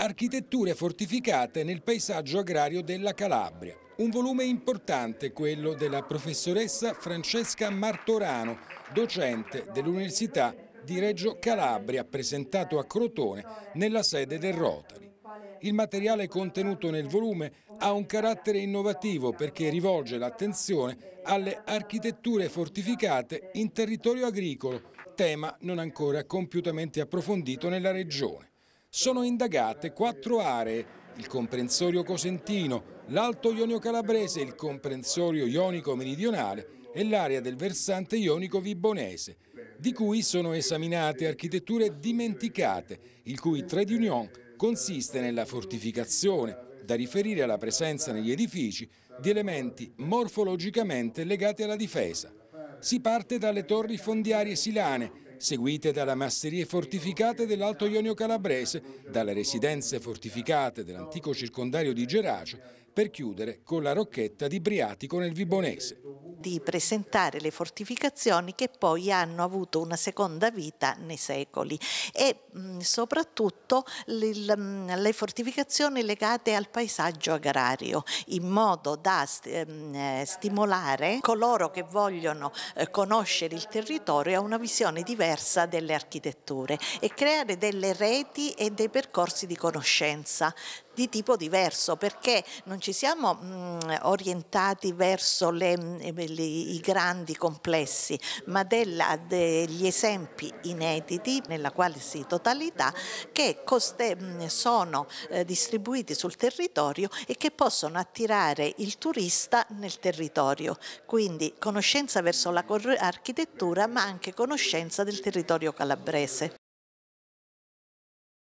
Architetture fortificate nel paesaggio agrario della Calabria. Un volume importante quello della professoressa Francesca Martorano, docente dell'Università di Reggio Calabria, presentato a Crotone nella sede del Rotary. Il materiale contenuto nel volume ha un carattere innovativo perché rivolge l'attenzione alle architetture fortificate in territorio agricolo, tema non ancora compiutamente approfondito nella regione sono indagate quattro aree, il comprensorio cosentino, l'alto ionio calabrese, il comprensorio ionico meridionale e l'area del versante ionico vibonese, di cui sono esaminate architetture dimenticate, il cui trade union consiste nella fortificazione, da riferire alla presenza negli edifici di elementi morfologicamente legati alla difesa. Si parte dalle torri fondiarie silane, seguite dalle masserie fortificate dell'Alto Ionio Calabrese, dalle residenze fortificate dell'antico circondario di Geracio, per chiudere con la rocchetta di Briatico nel Vibonese di presentare le fortificazioni che poi hanno avuto una seconda vita nei secoli e mm, soprattutto mm, le, fortificazioni legate al paesaggio agrario in modo da mm, eh, stimolare coloro che vogliono eh, conoscere il territorio a una visione diversa delle architetture e creare delle reti e dei percorsi di conoscenza di tipo diverso perché non ci siamo orientati verso le, dei grandi complessi, ma della, degli esempi inediti nella quale quasi totalità che coste, sono eh, distribuiti sul territorio e che possono attirare il turista nel territorio. Quindi conoscenza verso l'architettura, ma anche conoscenza del territorio calabrese.